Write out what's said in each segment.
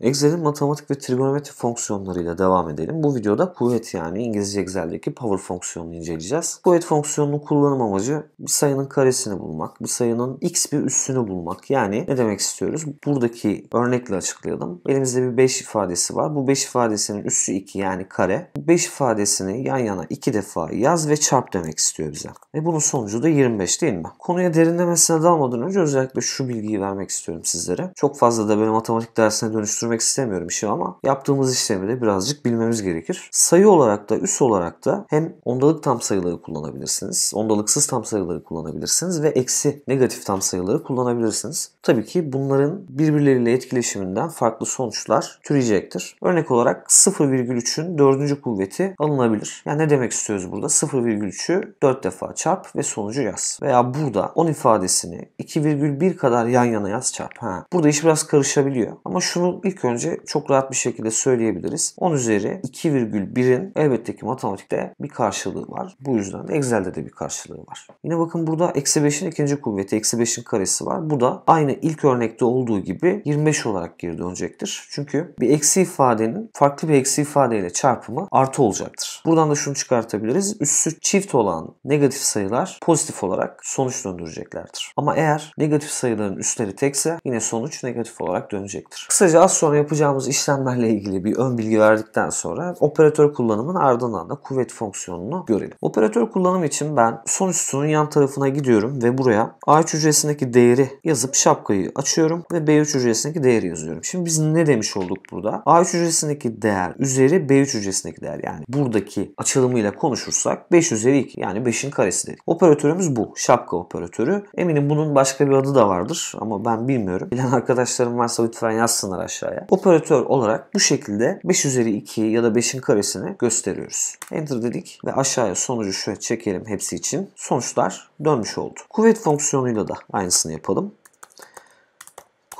Excel'in matematik ve trigonometri fonksiyonlarıyla devam edelim. Bu videoda kuvvet yani İngilizce Excel'deki power fonksiyonunu inceleyeceğiz. Kuvvet fonksiyonunun kullanım amacı bir sayının karesini bulmak, bir sayının x bir üssünü bulmak. Yani ne demek istiyoruz? Buradaki örnekle açıklayalım. Elimizde bir 5 ifadesi var. Bu 5 ifadesinin üssü 2 yani kare. Bu 5 ifadesini yan yana 2 defa yaz ve çarp demek istiyor bize. Ve bunun sonucu da 25 değil mi? Konuya derinlemesine dalmadan önce özellikle şu bilgiyi vermek istiyorum sizlere. Çok fazla da böyle matematik dersine dönüştürmek düşürmek istemiyorum işi ama yaptığımız işlemi de birazcık bilmemiz gerekir. Sayı olarak da üs olarak da hem ondalık tam sayıları kullanabilirsiniz. Ondalıksız tam sayıları kullanabilirsiniz ve eksi negatif tam sayıları kullanabilirsiniz. Tabii ki bunların birbirleriyle etkileşiminden farklı sonuçlar türeyecektir. Örnek olarak 0,3'ün dördüncü kuvveti alınabilir. Yani ne demek istiyoruz burada? 0,3'ü 4 defa çarp ve sonucu yaz. Veya burada 10 ifadesini 2,1 kadar yan yana yaz çarp. Ha. Burada iş biraz karışabiliyor. Ama şunu ilk ilk önce çok rahat bir şekilde söyleyebiliriz. 10 üzeri 2,1'in elbette ki matematikte bir karşılığı var. Bu yüzden de Excel'de de bir karşılığı var. Yine bakın burada eksi 5'in ikinci kuvveti, eksi 5'in karesi var. Bu da aynı ilk örnekte olduğu gibi 25 olarak geri dönecektir. Çünkü bir eksi ifadenin farklı bir eksi ifadeyle çarpımı artı olacaktır. Buradan da şunu çıkartabiliriz. Üssü çift olan negatif sayılar pozitif olarak sonuç döndüreceklerdir. Ama eğer negatif sayıların üstleri tekse yine sonuç negatif olarak dönecektir. Kısaca az sonra yapacağımız işlemlerle ilgili bir ön bilgi verdikten sonra operatör kullanımın ardından da kuvvet fonksiyonunu görelim. Operatör kullanım için ben son üstünün yan tarafına gidiyorum ve buraya A3 hücresindeki değeri yazıp şapkayı açıyorum ve B3 hücresindeki değeri yazıyorum. Şimdi biz ne demiş olduk burada? A3 hücresindeki değer üzeri B3 hücresindeki değer yani buradaki şuradaki açılımıyla konuşursak 5 üzeri 2 yani 5'in karesi dedik. Operatörümüz bu. Şapka operatörü. Eminim bunun başka bir adı da vardır ama ben bilmiyorum. Bilen arkadaşlarım varsa lütfen yazsınlar aşağıya. Operatör olarak bu şekilde 5 üzeri 2 ya da 5'in karesini gösteriyoruz. Enter dedik ve aşağıya sonucu şöyle çekelim hepsi için. Sonuçlar dönmüş oldu. Kuvvet fonksiyonuyla da aynısını yapalım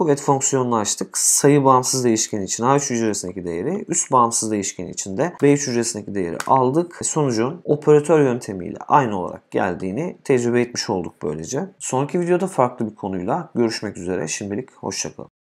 kuvvet fonksiyonunu açtık. Sayı bağımsız değişken için A3 hücresindeki değeri, üst bağımsız değişken için de B3 hücresindeki değeri aldık. E, sonucun operatör yöntemiyle aynı olarak geldiğini tecrübe etmiş olduk böylece. Sonraki videoda farklı bir konuyla görüşmek üzere. Şimdilik hoşçakalın.